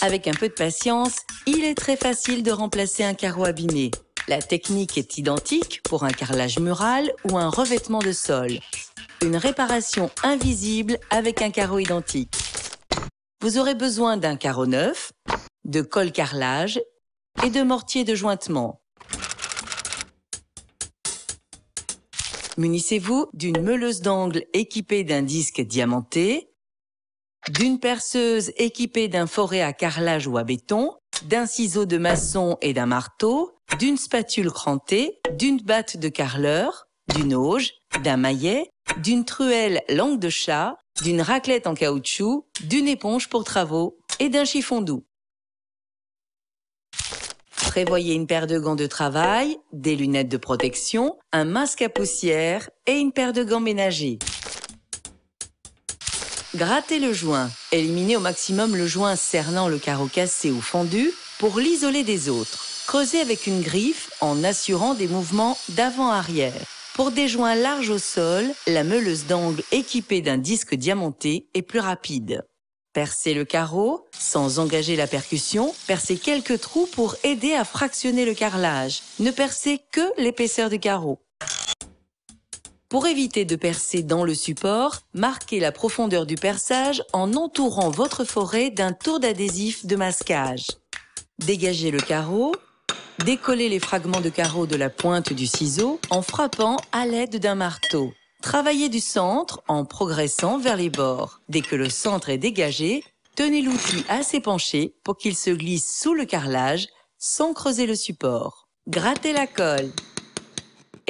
Avec un peu de patience, il est très facile de remplacer un carreau abîmé. La technique est identique pour un carrelage mural ou un revêtement de sol. Une réparation invisible avec un carreau identique. Vous aurez besoin d'un carreau neuf, de colle carrelage et de mortier de jointement. Munissez-vous d'une meuleuse d'angle équipée d'un disque diamanté, d'une perceuse équipée d'un forêt à carrelage ou à béton, d'un ciseau de maçon et d'un marteau, d'une spatule crantée, d'une batte de carreleur, d'une auge, d'un maillet, d'une truelle langue de chat, d'une raclette en caoutchouc, d'une éponge pour travaux et d'un chiffon doux. Prévoyez une paire de gants de travail, des lunettes de protection, un masque à poussière et une paire de gants ménagers. Grattez le joint. Éliminez au maximum le joint cernant le carreau cassé ou fendu pour l'isoler des autres. Creusez avec une griffe en assurant des mouvements d'avant-arrière. Pour des joints larges au sol, la meuleuse d'angle équipée d'un disque diamanté est plus rapide. Percez le carreau sans engager la percussion, percez quelques trous pour aider à fractionner le carrelage. Ne percez que l'épaisseur du carreau. Pour éviter de percer dans le support, marquez la profondeur du perçage en entourant votre forêt d'un tour d'adhésif de masquage. Dégagez le carreau, décollez les fragments de carreau de la pointe du ciseau en frappant à l'aide d'un marteau. Travaillez du centre en progressant vers les bords. Dès que le centre est dégagé, tenez l'outil assez penché pour qu'il se glisse sous le carrelage sans creuser le support. Grattez la colle.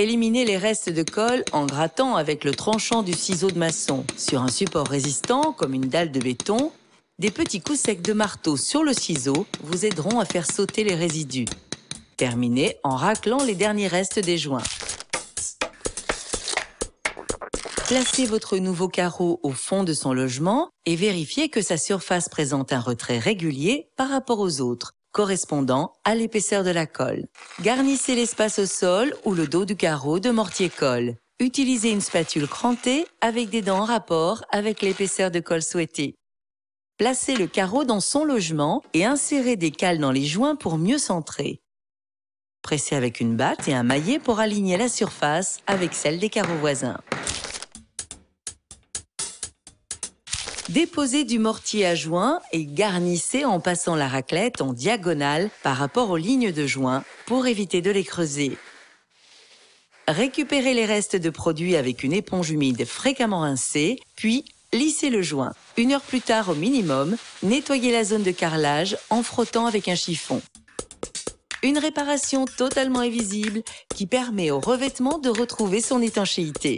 Éliminez les restes de colle en grattant avec le tranchant du ciseau de maçon. Sur un support résistant, comme une dalle de béton, des petits coups secs de marteau sur le ciseau vous aideront à faire sauter les résidus. Terminez en raclant les derniers restes des joints. Placez votre nouveau carreau au fond de son logement et vérifiez que sa surface présente un retrait régulier par rapport aux autres correspondant à l'épaisseur de la colle. Garnissez l'espace au sol ou le dos du carreau de mortier-colle. Utilisez une spatule crantée avec des dents en rapport avec l'épaisseur de colle souhaitée. Placez le carreau dans son logement et insérez des cales dans les joints pour mieux centrer. Pressez avec une batte et un maillet pour aligner la surface avec celle des carreaux voisins. Déposez du mortier à joint et garnissez en passant la raclette en diagonale par rapport aux lignes de joint pour éviter de les creuser. Récupérez les restes de produits avec une éponge humide fréquemment rincée, puis lissez le joint. Une heure plus tard au minimum, nettoyez la zone de carrelage en frottant avec un chiffon. Une réparation totalement invisible qui permet au revêtement de retrouver son étanchéité.